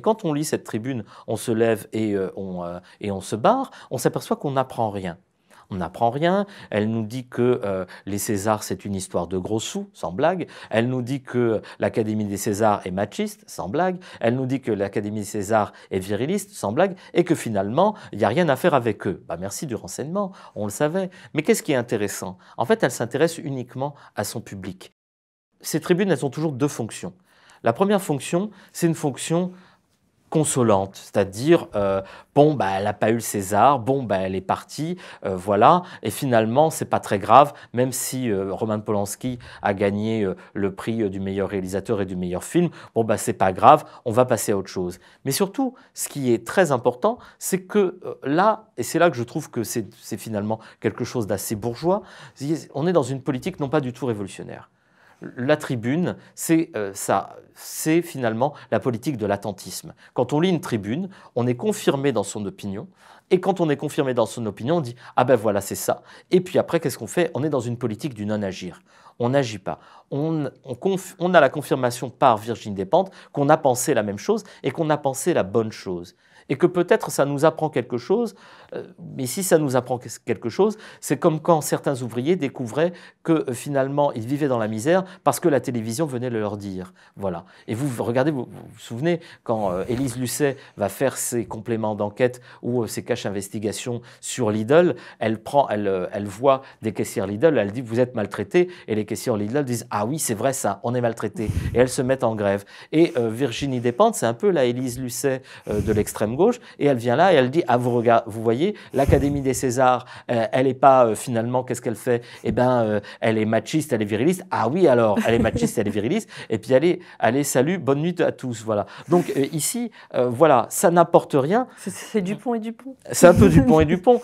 Et quand on lit cette tribune, on se lève euh, euh, et, on, se barre, on s'aperçoit qu'on n'apprend rien on n'apprend rien. Elle nous dit que euh, les Césars, c'est une histoire de gros sous, sans blague. Elle nous dit que l'Académie des Césars est machiste, sans blague. Elle nous dit que l'Académie des Césars est viriliste, sans blague. Et que finalement, il n'y a rien à faire avec eux. Bah, merci du renseignement, on le savait. Mais qu'est-ce qui est intéressant En fait, elle s'intéresse uniquement à son public. Ces tribunes, elles ont toujours deux fonctions. La première fonction, c'est une fonction consolante, c'est-à-dire euh, bon bah elle n'a pas eu le César, bon bah elle est partie, euh, voilà, et finalement c'est pas très grave, même si euh, Roman Polanski a gagné le prix du meilleur réalisateur et du meilleur film, bon bah c'est pas grave, on va passer à autre chose. Mais surtout, ce qui est très important, c'est que là, et c'est là que je trouve que c'est finalement quelque chose d'assez bourgeois, on est dans une politique non pas du tout révolutionnaire la tribune, c'est euh, ça, c'est finalement la politique de l'attentisme. Quand on lit une tribune, on est confirmé dans son opinion, et quand on est confirmé dans son opinion, on dit Ah ben voilà, c'est ça. Et puis après, qu'est-ce qu'on fait On est dans une politique du non-agir. On n'agit pas. On, a la confirmation par Virginie Despentes qu'on a pensé la même chose et qu'on a pensé la bonne chose. Et que peut-être ça nous apprend quelque chose, euh, mais si ça nous apprend quelque chose, c'est comme quand certains ouvriers découvraient que euh, finalement ils vivaient dans la misère parce que la télévision venait le leur dire. Voilà. Et vous regardez, vous vous, souvenez quand euh, Élise Lucet va faire ses compléments d'enquête ou ses cachets investigation sur Lidl, elle, prend, elle, euh, elle voit des caissières Lidl, elle dit vous êtes maltraités, et les caissières Lidl disent ah oui c'est vrai ça, on est maltraités, et elles se mettent en grève. Et euh, Virginie Despentes, c'est un peu la Élise Lucet euh, de l'extrême gauche, et elle vient là et elle dit ah vous regardez, vous voyez l'Académie des Césars, elle n'est pas finalement qu'est-ce qu'elle fait Eh ben elle est machiste, elle est viriliste. Ah oui alors, elle est machiste, elle est viriliste, et puis allez allez salut, bonne nuit à tous voilà. Donc ici voilà ça n'apporte rien. C'est du pont et du pont c'est un peu du pont et du pont.